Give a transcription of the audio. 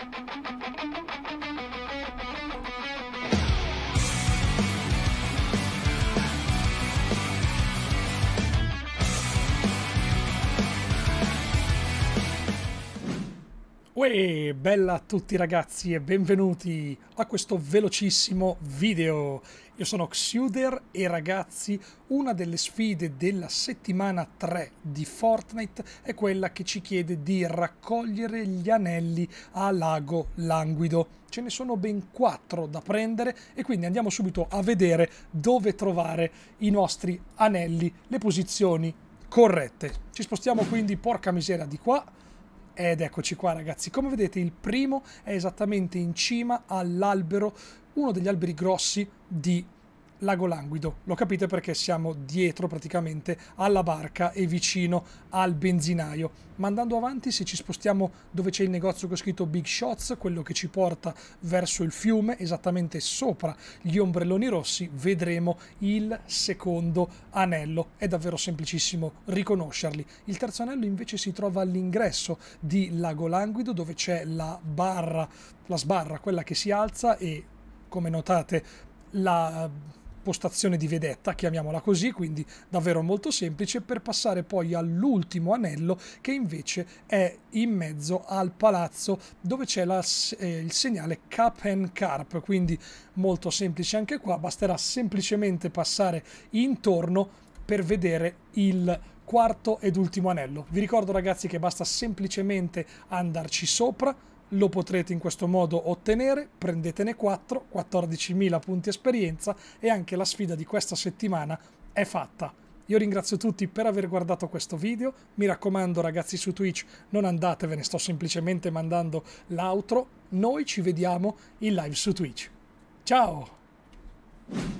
フフフフフ。Uè, bella a tutti ragazzi e benvenuti a questo velocissimo video. Io sono Xuder e ragazzi, una delle sfide della settimana 3 di Fortnite è quella che ci chiede di raccogliere gli anelli a Lago Languido. Ce ne sono ben 4 da prendere e quindi andiamo subito a vedere dove trovare i nostri anelli, le posizioni corrette. Ci spostiamo quindi, porca miseria, di qua ed eccoci qua ragazzi, come vedete il primo è esattamente in cima all'albero, uno degli alberi grossi di Lago Languido. Lo capite perché siamo dietro praticamente alla barca e vicino al benzinaio. Ma andando avanti, se ci spostiamo dove c'è il negozio che ho scritto Big Shots, quello che ci porta verso il fiume, esattamente sopra gli ombrelloni rossi, vedremo il secondo anello. È davvero semplicissimo riconoscerli. Il terzo anello invece si trova all'ingresso di Lago Languido dove c'è la barra, la sbarra, quella che si alza e come notate la postazione di vedetta, chiamiamola così, quindi davvero molto semplice, per passare poi all'ultimo anello che invece è in mezzo al palazzo dove c'è la, eh, il segnale Cap and Carp, quindi molto semplice anche qua, basterà semplicemente passare intorno per vedere il quarto ed ultimo anello. Vi ricordo ragazzi che basta semplicemente andarci sopra, lo potrete in questo modo ottenere, prendetene 4, 14.000 punti esperienza e anche la sfida di questa settimana è fatta. Io ringrazio tutti per aver guardato questo video, mi raccomando ragazzi su Twitch non andatevene, sto semplicemente mandando l'outro, noi ci vediamo in live su Twitch. Ciao!